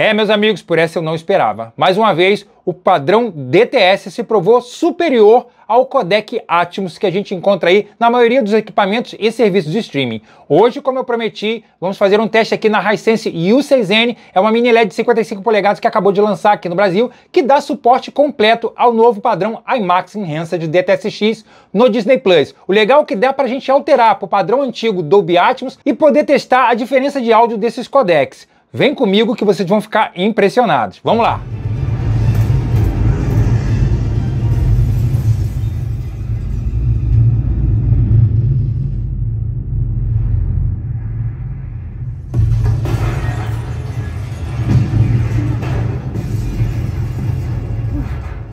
É, meus amigos, por essa eu não esperava. Mais uma vez, o padrão DTS se provou superior ao codec Atmos que a gente encontra aí na maioria dos equipamentos e serviços de streaming. Hoje, como eu prometi, vamos fazer um teste aqui na Hisense U6N, é uma mini LED de 55 polegadas que acabou de lançar aqui no Brasil, que dá suporte completo ao novo padrão IMAX Enhanced DTS-X no Disney+. Plus. O legal é que dá para a gente alterar para o padrão antigo Dolby Atmos e poder testar a diferença de áudio desses codecs. Vem comigo que vocês vão ficar impressionados. Vamos lá!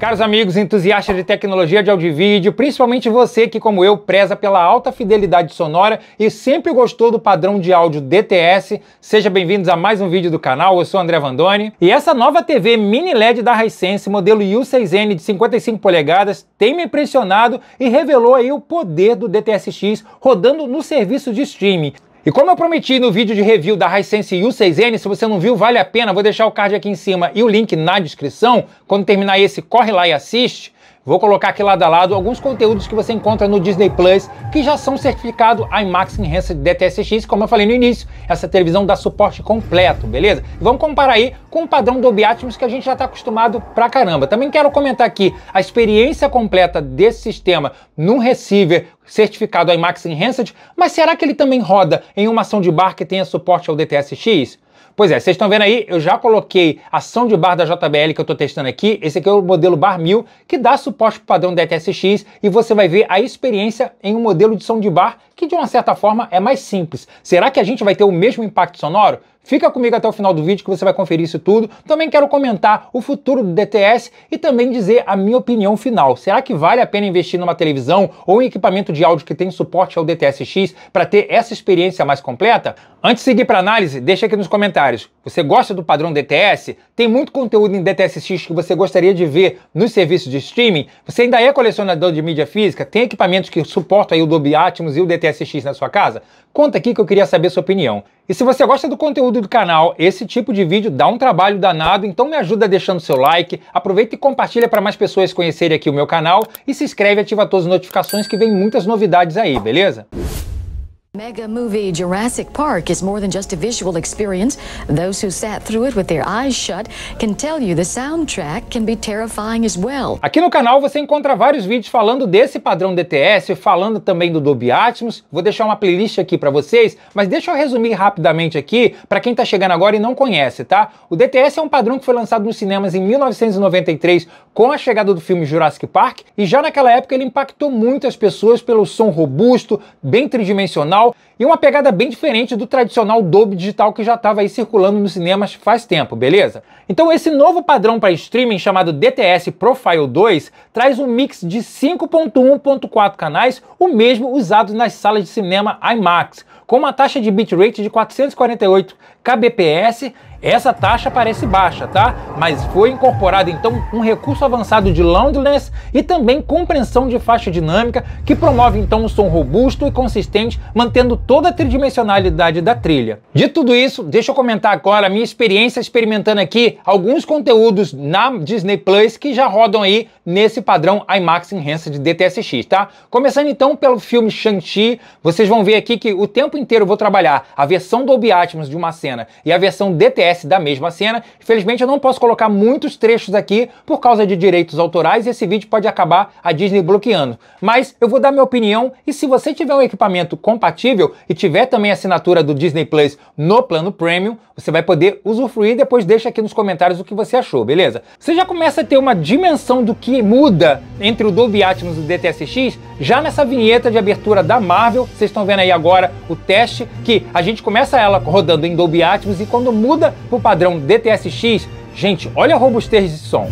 Caros amigos entusiastas de tecnologia de áudio e vídeo, principalmente você que, como eu, preza pela alta fidelidade sonora e sempre gostou do padrão de áudio DTS, seja bem-vindos a mais um vídeo do canal, eu sou André Vandoni. E essa nova TV mini LED da Hisense, modelo U6N de 55 polegadas, tem me impressionado e revelou aí o poder do DTS-X rodando no serviço de streaming. E como eu prometi no vídeo de review da Hisense U6N, se você não viu, vale a pena, vou deixar o card aqui em cima e o link na descrição. Quando terminar esse, corre lá e assiste. Vou colocar aqui lado a lado alguns conteúdos que você encontra no Disney Plus que já são certificado IMAX Enhanced DTS:x, como eu falei no início, essa televisão dá suporte completo, beleza? E vamos comparar aí com o padrão Dolby Atmos que a gente já está acostumado pra caramba. Também quero comentar aqui a experiência completa desse sistema num receiver certificado IMAX Enhanced, mas será que ele também roda em uma ação de bar que tenha suporte ao DTS-X? Pois é, vocês estão vendo aí, eu já coloquei a ação de bar da JBL que eu estou testando aqui, esse aqui é o modelo Bar 1000, que dá suporte para o padrão DTS-X e você vai ver a experiência em um modelo de som de bar que de uma certa forma é mais simples. Será que a gente vai ter o mesmo impacto sonoro? Fica comigo até o final do vídeo que você vai conferir isso tudo. Também quero comentar o futuro do DTS e também dizer a minha opinião final. Será que vale a pena investir numa televisão ou em equipamento de áudio que tem suporte ao DTS-X para ter essa experiência mais completa? Antes de seguir para análise, deixa aqui nos comentários. Você gosta do padrão DTS? Tem muito conteúdo em DTS-X que você gostaria de ver nos serviços de streaming? Você ainda é colecionador de mídia física? Tem equipamentos que suportam aí o Dolby Atmos e o DTS-X na sua casa? Conta aqui que eu queria saber sua opinião. E se você gosta do conteúdo do canal, esse tipo de vídeo dá um trabalho danado, então me ajuda deixando seu like, aproveita e compartilha para mais pessoas conhecerem aqui o meu canal e se inscreve e ativa todas as notificações que vem muitas novidades aí, beleza? Mega movie Jurassic Park is more than just a visual experience. Those who sat through it with their eyes shut can tell you the soundtrack can be terrifying as well. Aqui no canal você encontra vários vídeos falando desse padrão DTS, falando também do Dolby Atmos. Vou deixar uma playlist aqui para vocês, mas deixa eu resumir rapidamente aqui para quem está chegando agora e não conhece, tá? O DTS é um padrão que foi lançado nos cinemas em 1993 com a chegada do filme Jurassic Park e já naquela época ele impactou muito as pessoas pelo som robusto, bem tridimensional now e uma pegada bem diferente do tradicional Dolby Digital que já estava aí circulando nos cinemas faz tempo, beleza? Então esse novo padrão para streaming chamado DTS Profile 2 traz um mix de 5.1.4 canais, o mesmo usado nas salas de cinema IMAX, com uma taxa de bitrate de 448 kbps. Essa taxa parece baixa, tá? Mas foi incorporado então um recurso avançado de loudness e também compreensão de faixa dinâmica que promove então um som robusto e consistente, mantendo toda a tridimensionalidade da trilha. De tudo isso, deixa eu comentar agora a minha experiência experimentando aqui alguns conteúdos na Disney Plus que já rodam aí nesse padrão IMAX Enhanced DTSX, tá? Começando então pelo filme Shang-Chi, vocês vão ver aqui que o tempo inteiro eu vou trabalhar a versão Dolby Atmos de uma cena e a versão DTS da mesma cena. Infelizmente eu não posso colocar muitos trechos aqui por causa de direitos autorais e esse vídeo pode acabar a Disney bloqueando. Mas eu vou dar minha opinião e se você tiver um equipamento compatível, e tiver também a assinatura do Disney Plus no plano Premium, você vai poder usufruir depois deixa aqui nos comentários o que você achou, beleza? Você já começa a ter uma dimensão do que muda entre o Dolby Atmos e o DTSX já nessa vinheta de abertura da Marvel. Vocês estão vendo aí agora o teste que a gente começa ela rodando em Dolby Atmos e quando muda para o padrão DTSX, gente, olha a robustez de som.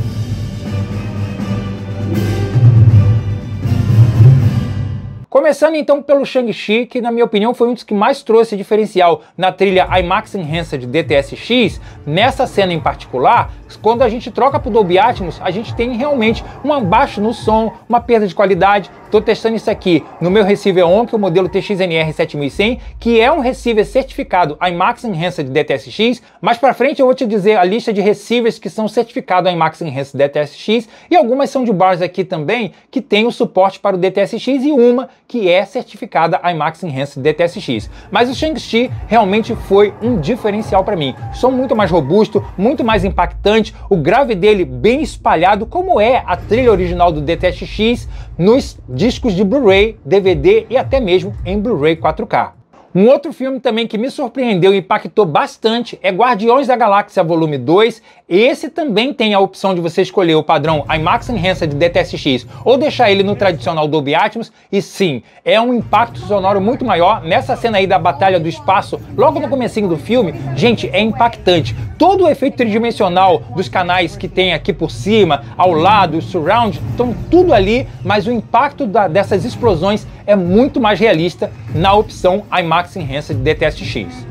Começando então pelo Shang-Chi, que na minha opinião foi um dos que mais trouxe diferencial na trilha IMAX Enhanced DTS-X, nessa cena em particular, quando a gente troca para o Dolby Atmos, a gente tem realmente um abaixo no som, uma perda de qualidade. Estou testando isso aqui no meu receiver é o modelo TXNR7100, que é um receiver certificado IMAX Enhanced DTSX. Mais para frente eu vou te dizer a lista de receivers que são certificados IMAX Enhanced DTSX e algumas são de bars aqui também que tem o suporte para o DTSX e uma que é certificada IMAX Enhanced DTSX. Mas o Shang-Chi realmente foi um diferencial para mim. Som muito mais robusto, muito mais impactante, o grave dele bem espalhado, como é a trilha original do DTS-X nos discos de Blu-ray, DVD e até mesmo em Blu-ray 4K. Um outro filme também que me surpreendeu e impactou bastante é Guardiões da Galáxia Volume 2. Esse também tem a opção de você escolher o padrão IMAX Enhanced DTSX ou deixar ele no tradicional Dolby Atmos. E sim, é um impacto sonoro muito maior nessa cena aí da Batalha do Espaço, logo no comecinho do filme. Gente, é impactante. Todo o efeito tridimensional dos canais que tem aqui por cima, ao lado, surround, estão tudo ali, mas o impacto da, dessas explosões é muito mais realista na opção IMAX Enhanced DTS-X.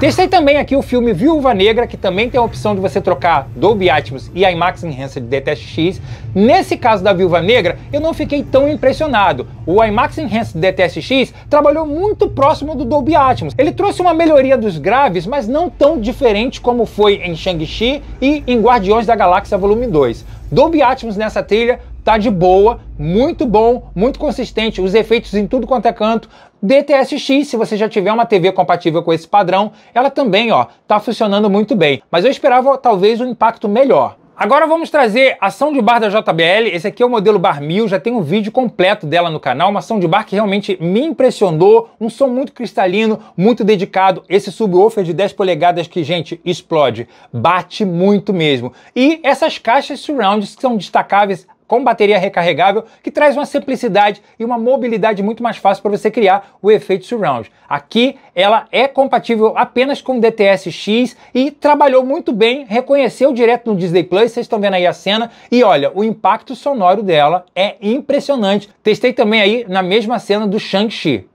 Testei também aqui o filme Viúva Negra, que também tem a opção de você trocar Dolby Atmos e IMAX Enhanced DTS-X. Nesse caso da Viúva Negra, eu não fiquei tão impressionado. O IMAX Enhanced DTS-X trabalhou muito próximo do Dolby Atmos. Ele trouxe uma melhoria dos graves, mas não tão diferente como foi em Shang-Chi e em Guardiões da Galáxia Volume 2. Dolby Atmos nessa trilha tá de boa, muito bom, muito consistente, os efeitos em tudo quanto é canto, DTS-X, se você já tiver uma TV compatível com esse padrão, ela também ó, tá funcionando muito bem, mas eu esperava talvez um impacto melhor. Agora vamos trazer a ação de bar da JBL. Esse aqui é o modelo Bar 1000, já tem um vídeo completo dela no canal. Uma ação de bar que realmente me impressionou. Um som muito cristalino, muito dedicado. Esse subwoofer de 10 polegadas que, gente, explode. Bate muito mesmo. E essas caixas surrounds que são destacáveis com bateria recarregável, que traz uma simplicidade e uma mobilidade muito mais fácil para você criar o efeito surround. Aqui ela é compatível apenas com DTS-X e trabalhou muito bem, reconheceu direto no Disney Plus, vocês estão vendo aí a cena, e olha, o impacto sonoro dela é impressionante. Testei também aí na mesma cena do Shang-Chi.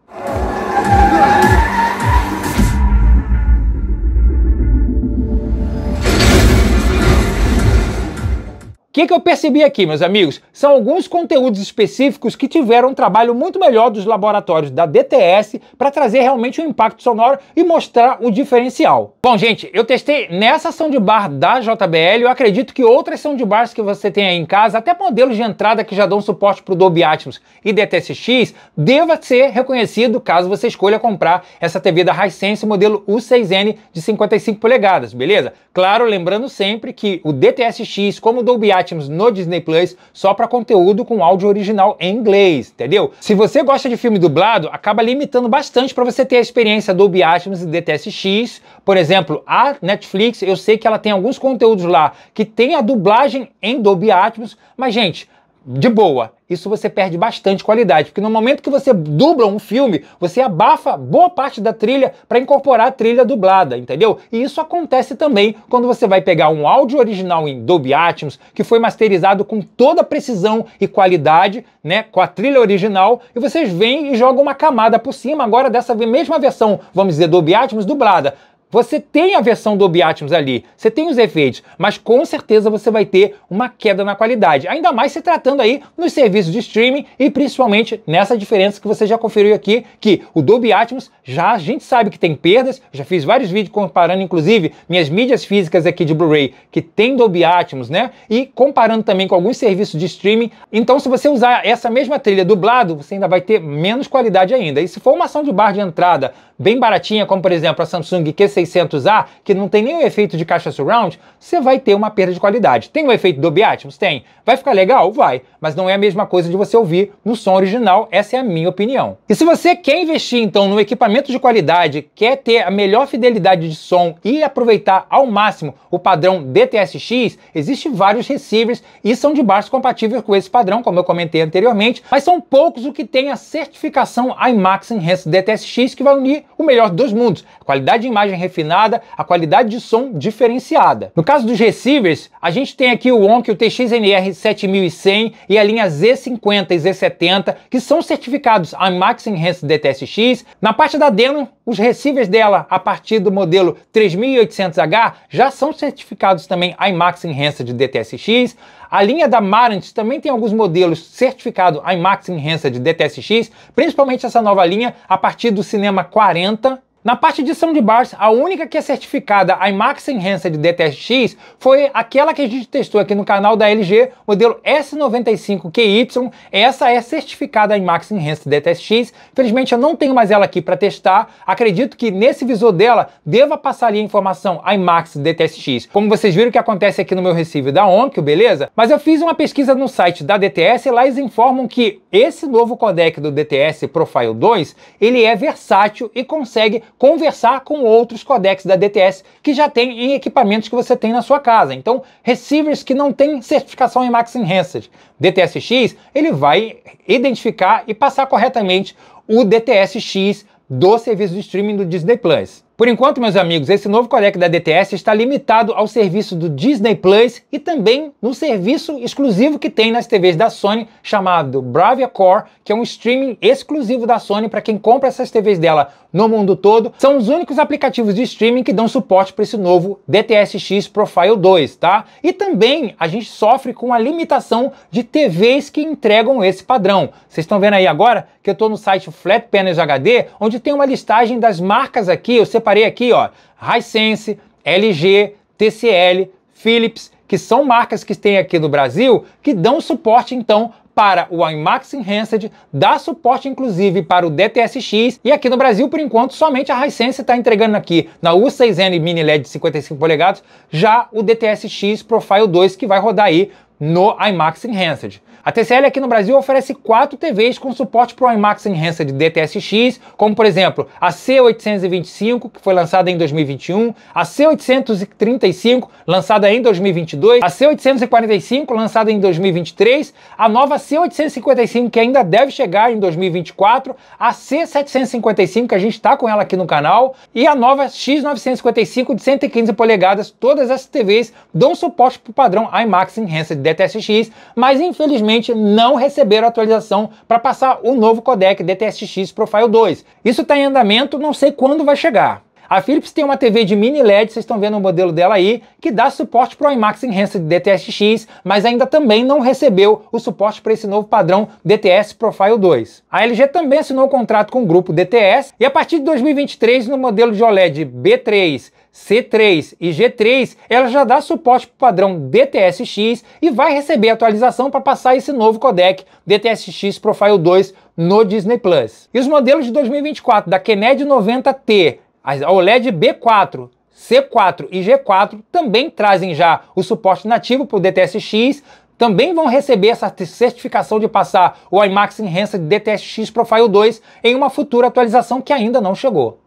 que, que eu percebi aqui, meus amigos? São alguns conteúdos específicos que tiveram um trabalho muito melhor dos laboratórios da DTS para trazer realmente um impacto sonoro e mostrar o diferencial. Bom, gente, eu testei nessa ação de bar da JBL, eu acredito que outras de bars que você tem aí em casa, até modelos de entrada que já dão suporte para o Dolby Atmos e DTS-X, deva ser reconhecido caso você escolha comprar essa TV da Hisense modelo U6N de 55 polegadas, beleza? Claro, lembrando sempre que o DTS-X, como o Dolby Atmos, Items no Disney Plus só para conteúdo com áudio original em inglês, entendeu? Se você gosta de filme dublado, acaba limitando bastante para você ter a experiência Dolby Atmos e DTS:x. Por exemplo, a Netflix, eu sei que ela tem alguns conteúdos lá que tem a dublagem em Dolby Atmos, mas gente, de boa. Isso você perde bastante qualidade, porque no momento que você dubla um filme, você abafa boa parte da trilha para incorporar a trilha dublada, entendeu? E isso acontece também quando você vai pegar um áudio original em Dolby Atmos, que foi masterizado com toda a precisão e qualidade, né, com a trilha original, e vocês vêm e jogam uma camada por cima agora dessa mesma versão, vamos dizer, Dolby Atmos dublada. Você tem a versão Dolby Atmos ali, você tem os efeitos, mas com certeza você vai ter uma queda na qualidade, ainda mais se tratando aí nos serviços de streaming e principalmente nessa diferença que você já conferiu aqui, que o Dolby Atmos já a gente sabe que tem perdas, já fiz vários vídeos comparando inclusive minhas mídias físicas aqui de Blu-ray que tem Dolby Atmos, né? E comparando também com alguns serviços de streaming. Então se você usar essa mesma trilha dublado, você ainda vai ter menos qualidade ainda. E se for uma ação de bar de entrada bem baratinha, como por exemplo a Samsung Q600A, que não tem nenhum efeito de caixa surround, você vai ter uma perda de qualidade. Tem o um efeito Dolby Atmos? Tem. Vai ficar legal? Vai. Mas não é a mesma coisa de você ouvir no som original, essa é a minha opinião. E se você quer investir então no equipamento de qualidade, quer ter a melhor fidelidade de som e aproveitar ao máximo o padrão DTS X existem vários receivers e são de baixo compatíveis com esse padrão, como eu comentei anteriormente, mas são poucos o que tem a certificação IMAX Enhanced X que vai unir o melhor dos mundos, a qualidade de imagem refinada, a qualidade de som diferenciada. No caso dos receivers, a gente tem aqui o Onkyo TXNR 7100 e a linha Z50 e Z70, que são certificados a Max Enhanced DTSX. Na parte da Denon, os receivers dela, a partir do modelo 3800H, já são certificados também a IMAX Enhanced DTSX. A linha da Marantz também tem alguns modelos certificado IMAX Enhanced DTSX, principalmente essa nova linha a partir do cinema 40 na parte de soundbars, a única que é certificada IMAX Enhanced DTS-X foi aquela que a gente testou aqui no canal da LG, modelo s 95 qy Essa é certificada IMAX Enhanced DTS-X. Felizmente eu não tenho mais ela aqui para testar. Acredito que nesse visor dela deva passar ali a informação IMAX DTS-X. Como vocês viram que acontece aqui no meu recibo da Onkyo, beleza? Mas eu fiz uma pesquisa no site da DTS e lá eles informam que esse novo codec do DTS Profile 2, ele é versátil e consegue conversar com outros codecs da DTS que já tem em equipamentos que você tem na sua casa. Então, receivers que não têm certificação em Max Enhanced DTS-X, ele vai identificar e passar corretamente o DTS-X do serviço de streaming do Disney Plus. Por enquanto, meus amigos, esse novo codec da DTS está limitado ao serviço do Disney Plus e também no serviço exclusivo que tem nas TVs da Sony, chamado Bravia Core, que é um streaming exclusivo da Sony para quem compra essas TVs dela no mundo todo. São os únicos aplicativos de streaming que dão suporte para esse novo DTS-X Profile 2, tá? E também a gente sofre com a limitação de TVs que entregam esse padrão. Vocês estão vendo aí agora que eu estou no site Flat Panels HD, onde tem uma listagem das marcas aqui, eu separei aqui, ó, Hisense, LG, TCL, Philips, que são marcas que tem aqui no Brasil, que dão suporte então para o IMAX Enhanced, dá suporte inclusive para o DTS-X e aqui no Brasil, por enquanto, somente a Hisense está entregando aqui na U6N Mini LED de 55 polegadas já o DTS-X Profile 2 que vai rodar aí no IMAX Enhanced. A TCL aqui no Brasil oferece quatro TVs com suporte para o IMAX Enhanced DTS:x, como por exemplo a C825, que foi lançada em 2021, a C835, lançada em 2022, a C845, lançada em 2023, a nova C855, que ainda deve chegar em 2024, a C755, que a gente está com ela aqui no canal, e a nova X955 de 115 polegadas. Todas essas TVs dão suporte para o padrão IMAX Enhanced DTS:x, mas infelizmente simplesmente não receberam atualização para passar o novo codec DTSX Profile 2. Isso está em andamento, não sei quando vai chegar. A Philips tem uma TV de mini LED, vocês estão vendo o modelo dela aí, que dá suporte para o IMAX Enhanced DTS:X, mas ainda também não recebeu o suporte para esse novo padrão DTS Profile 2. A LG também assinou um contrato com o grupo DTS e a partir de 2023 no modelo de OLED B3 C3 e G3, ela já dá suporte para o padrão DTSX e vai receber atualização para passar esse novo codec DTSX Profile 2 no Disney Plus. E os modelos de 2024 da Kennedy 90T, a OLED B4, C4 e G4 também trazem já o suporte nativo para o DTSX, também vão receber essa certificação de passar o IMAX Enhanced DTSX Profile 2 em uma futura atualização que ainda não chegou.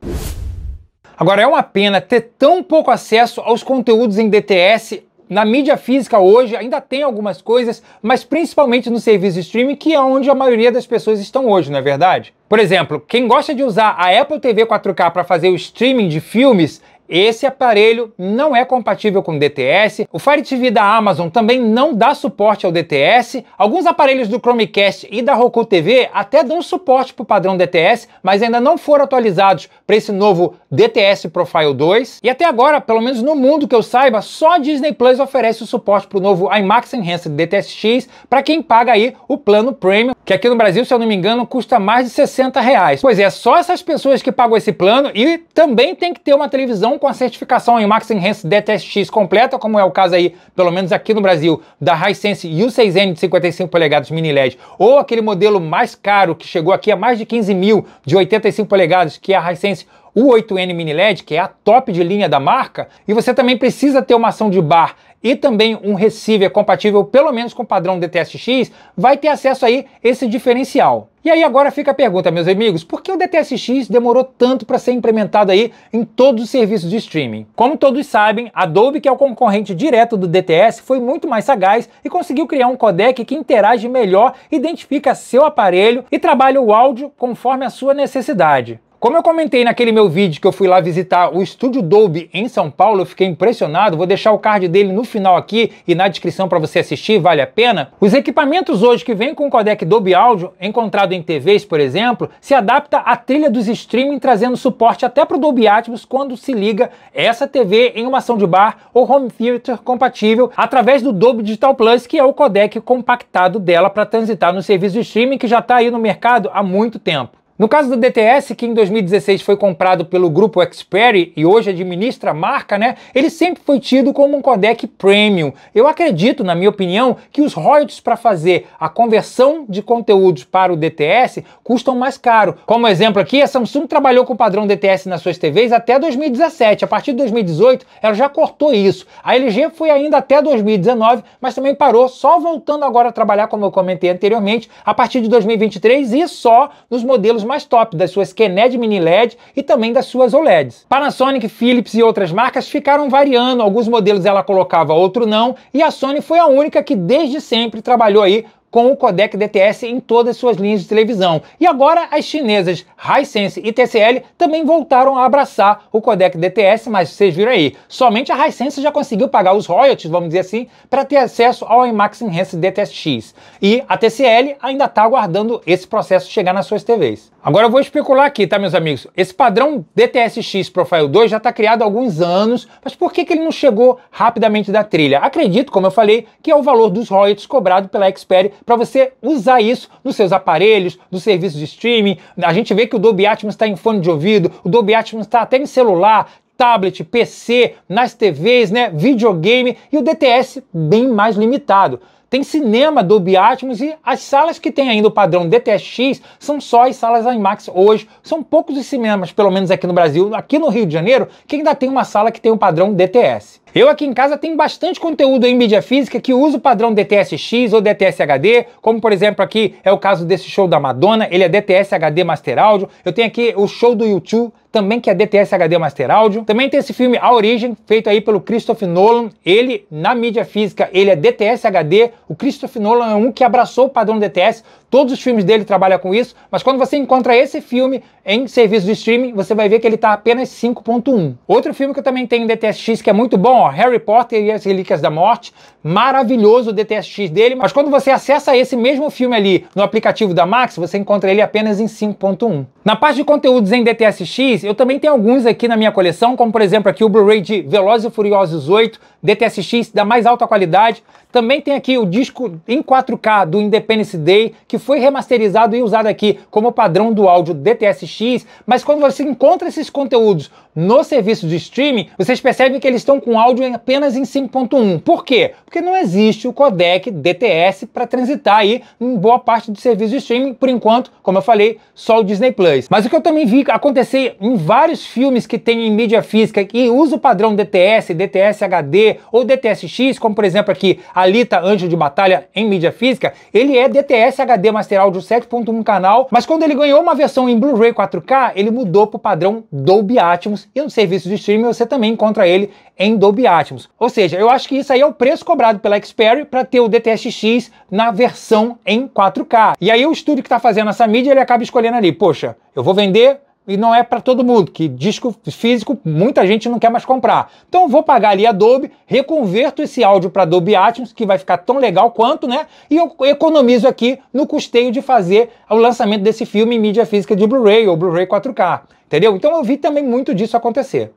Agora, é uma pena ter tão pouco acesso aos conteúdos em DTS na mídia física hoje ainda tem algumas coisas, mas principalmente no serviço de streaming, que é onde a maioria das pessoas estão hoje, não é verdade? Por exemplo, quem gosta de usar a Apple TV 4K para fazer o streaming de filmes esse aparelho não é compatível com DTS, o Fire TV da Amazon também não dá suporte ao DTS, alguns aparelhos do Chromecast e da Roku TV até dão suporte para o padrão DTS, mas ainda não foram atualizados para esse novo DTS Profile 2. E até agora, pelo menos no mundo que eu saiba, só a Disney Plus oferece o suporte para o novo IMAX Enhanced DTS-X para quem paga aí o plano Premium, que aqui no Brasil, se eu não me engano, custa mais de 60 reais. Pois é, só essas pessoas que pagam esse plano e também tem que ter uma televisão com a certificação em Max Enhanced DTSX completa, como é o caso aí, pelo menos aqui no Brasil, da Hisense U6N de 55 polegadas mini LED, ou aquele modelo mais caro que chegou aqui a mais de 15 mil de 85 polegadas, que é a Hisense U8N mini LED, que é a top de linha da marca, e você também precisa ter uma ação de bar e também um receiver compatível pelo menos com o padrão DTSX, vai ter acesso aí esse diferencial. E aí agora fica a pergunta, meus amigos, por que o DTSX demorou tanto para ser implementado aí em todos os serviços de streaming? Como todos sabem, Adobe, que é o concorrente direto do DTS, foi muito mais sagaz e conseguiu criar um codec que interage melhor, identifica seu aparelho e trabalha o áudio conforme a sua necessidade. Como eu comentei naquele meu vídeo que eu fui lá visitar o estúdio Dolby em São Paulo, eu fiquei impressionado, vou deixar o card dele no final aqui e na descrição para você assistir, vale a pena. Os equipamentos hoje que vêm com o codec Dolby Audio, encontrado em TVs, por exemplo, se adapta à trilha dos streaming, trazendo suporte até para o Dolby Atmos quando se liga essa TV em uma ação de bar ou home theater compatível através do Dolby Digital Plus, que é o codec compactado dela para transitar no serviço de streaming que já está aí no mercado há muito tempo. No caso do DTS, que em 2016 foi comprado pelo grupo Xperi e hoje administra a marca, né? Ele sempre foi tido como um codec premium. Eu acredito, na minha opinião, que os royalties para fazer a conversão de conteúdos para o DTS custam mais caro. Como exemplo aqui, a Samsung trabalhou com o padrão DTS nas suas TVs até 2017. A partir de 2018, ela já cortou isso. A LG foi ainda até 2019, mas também parou, só voltando agora a trabalhar, como eu comentei anteriormente, a partir de 2023 e só nos modelos mais top das suas Kened Mini LED e também das suas OLEDs. Panasonic, Philips e outras marcas ficaram variando, alguns modelos ela colocava, outro não, e a Sony foi a única que desde sempre trabalhou aí com o codec DTS em todas suas linhas de televisão. E agora as chinesas Hisense e TCL também voltaram a abraçar o codec DTS, mas vocês viram aí, somente a Hisense já conseguiu pagar os royalties, vamos dizer assim, para ter acesso ao IMAX Enhanced DTS-X. E a TCL ainda está aguardando esse processo chegar nas suas TVs. Agora eu vou especular aqui, tá, meus amigos? Esse padrão DTSX Profile 2 já está criado há alguns anos, mas por que, que ele não chegou rapidamente da trilha? Acredito, como eu falei, que é o valor dos royalties cobrado pela Xperia para você usar isso nos seus aparelhos, nos serviços de streaming. A gente vê que o Dolby Atmos está em fone de ouvido, o Dolby Atmos está até em celular, tablet, PC, nas TVs, né, videogame e o DTS bem mais limitado. Tem cinema Dolby Atmos e as salas que têm ainda o padrão DTSX são só as salas IMAX hoje. São poucos os cinemas, pelo menos aqui no Brasil, aqui no Rio de Janeiro, que ainda tem uma sala que tem o padrão DTS. Eu aqui em casa tenho bastante conteúdo em mídia física que usa o padrão DTS-X ou DTS-HD, como por exemplo aqui é o caso desse show da Madonna, ele é DTS-HD Master Audio. Eu tenho aqui o show do YouTube, também que é DTS HD Master Audio. Também tem esse filme A Origem, feito aí pelo Christopher Nolan. Ele, na mídia física, ele é DTS HD. O Christopher Nolan é um que abraçou o padrão DTS. Todos os filmes dele trabalham com isso. Mas quando você encontra esse filme em serviço de streaming, você vai ver que ele está apenas 5.1. Outro filme que eu também tenho em DTS-X que é muito bom ó, Harry Potter e as Relíquias da Morte, maravilhoso o DTSX dele, mas quando você acessa esse mesmo filme ali no aplicativo da Max, você encontra ele apenas em 5.1. Na parte de conteúdos em DTSX, eu também tenho alguns aqui na minha coleção, como por exemplo aqui o Blu-ray de Velozes e Furiosos 8, DTSX da mais alta qualidade. Também tem aqui o disco em 4K do Independence Day, que foi remasterizado e usado aqui como padrão do áudio DTSX, mas quando você encontra esses conteúdos no serviço de streaming, vocês percebem que eles estão com áudio apenas em 5.1. Por quê? Porque não existe o codec DTS para transitar aí em boa parte do serviço de streaming, por enquanto, como eu falei, só o Disney Plus. Mas o que eu também vi acontecer em vários filmes que tem em mídia física e usa o padrão DTS, DTS HD, DTP ou DTSX, como por exemplo aqui a Lita Anjo de Batalha em mídia física, ele é DTS HD Master Audio 7.1 canal, mas quando ele ganhou uma versão em Blu-ray 4K, ele mudou para o padrão Dolby Atmos e no serviço de streaming você também encontra ele em Dolby Atmos. Ou seja, eu acho que isso aí é o preço cobrado pela Xperia para ter o DTSX na versão em 4K. E aí o estúdio que está fazendo essa mídia, ele acaba escolhendo ali, poxa, eu vou vender e não é para todo mundo, que disco físico muita gente não quer mais comprar. Então vou pagar ali Adobe, reconverto esse áudio para Adobe Atmos, que vai ficar tão legal quanto, né? E eu economizo aqui no custeio de fazer o lançamento desse filme em mídia física de Blu-ray ou Blu-ray 4K, entendeu? Então eu vi também muito disso acontecer.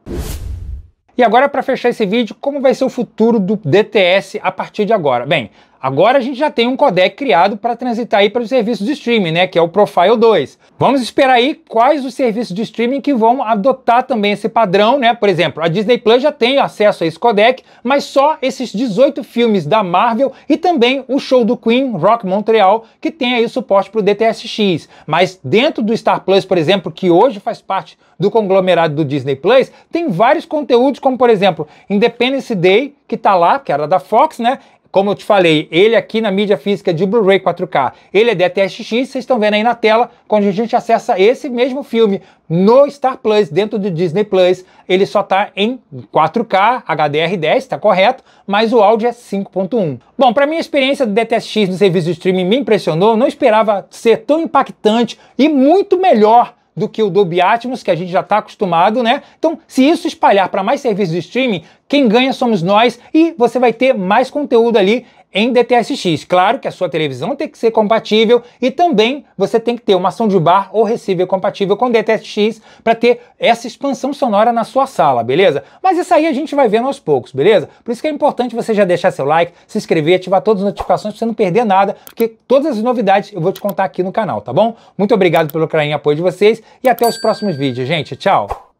E agora, para fechar esse vídeo, como vai ser o futuro do DTS a partir de agora? Bem, Agora a gente já tem um codec criado para transitar aí para os serviços de streaming, né, que é o Profile 2. Vamos esperar aí quais os serviços de streaming que vão adotar também esse padrão, né? Por exemplo, a Disney Plus já tem acesso a esse codec, mas só esses 18 filmes da Marvel e também o show do Queen, Rock Montreal, que tem aí suporte para o DTSX. Mas dentro do Star Plus, por exemplo, que hoje faz parte do conglomerado do Disney Plus, tem vários conteúdos, como por exemplo, Independence Day, que tá lá, que era da Fox, né? Como eu te falei, ele aqui na mídia física de Blu-ray 4K, ele é DTSX, vocês estão vendo aí na tela, quando a gente acessa esse mesmo filme no Star Plus, dentro do Disney Plus, ele só está em 4K, HDR10, está correto, mas o áudio é 5.1. Bom, para mim a experiência do DTSX no serviço de streaming me impressionou, não esperava ser tão impactante e muito melhor do que o Dolby Atmos, que a gente já está acostumado, né? Então, se isso espalhar para mais serviços de streaming, quem ganha somos nós e você vai ter mais conteúdo ali em DTSX. Claro que a sua televisão tem que ser compatível e também você tem que ter uma ação de bar ou receiver compatível com DTSX para ter essa expansão sonora na sua sala, beleza? Mas isso aí a gente vai vendo aos poucos, beleza? Por isso que é importante você já deixar seu like, se inscrever, ativar todas as notificações para você não perder nada, porque todas as novidades eu vou te contar aqui no canal, tá bom? Muito obrigado pelo carinho e apoio de vocês e até os próximos vídeos, gente. Tchau!